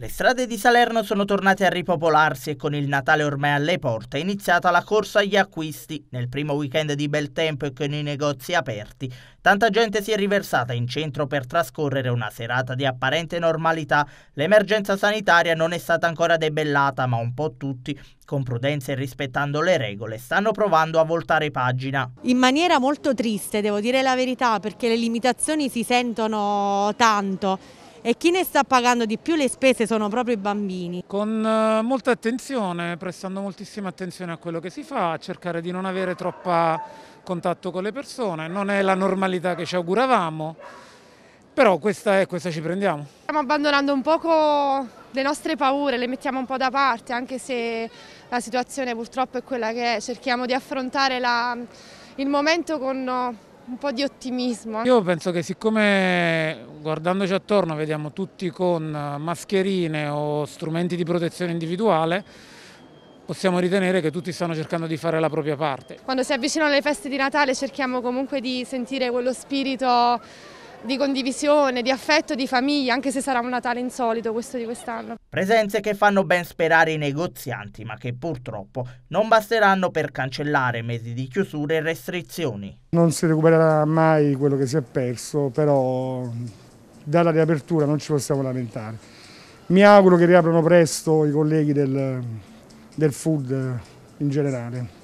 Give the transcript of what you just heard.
Le strade di Salerno sono tornate a ripopolarsi e con il Natale ormai alle porte è iniziata la corsa agli acquisti. Nel primo weekend di bel tempo e con i negozi aperti, tanta gente si è riversata in centro per trascorrere una serata di apparente normalità. L'emergenza sanitaria non è stata ancora debellata, ma un po' tutti, con prudenza e rispettando le regole, stanno provando a voltare pagina. In maniera molto triste, devo dire la verità, perché le limitazioni si sentono tanto e chi ne sta pagando di più le spese sono proprio i bambini. Con eh, molta attenzione, prestando moltissima attenzione a quello che si fa, a cercare di non avere troppo contatto con le persone, non è la normalità che ci auguravamo, però questa è, questa ci prendiamo. Stiamo abbandonando un poco le nostre paure, le mettiamo un po' da parte, anche se la situazione purtroppo è quella che è, cerchiamo di affrontare la, il momento con un po' di ottimismo. Io penso che siccome guardandoci attorno vediamo tutti con mascherine o strumenti di protezione individuale, possiamo ritenere che tutti stanno cercando di fare la propria parte. Quando si avvicinano le feste di Natale cerchiamo comunque di sentire quello spirito di condivisione, di affetto, di famiglia, anche se sarà un Natale insolito questo di quest'anno. Presenze che fanno ben sperare i negozianti, ma che purtroppo non basteranno per cancellare mesi di chiusure e restrizioni. Non si recupererà mai quello che si è perso, però dalla riapertura non ci possiamo lamentare. Mi auguro che riaprano presto i colleghi del, del food in generale.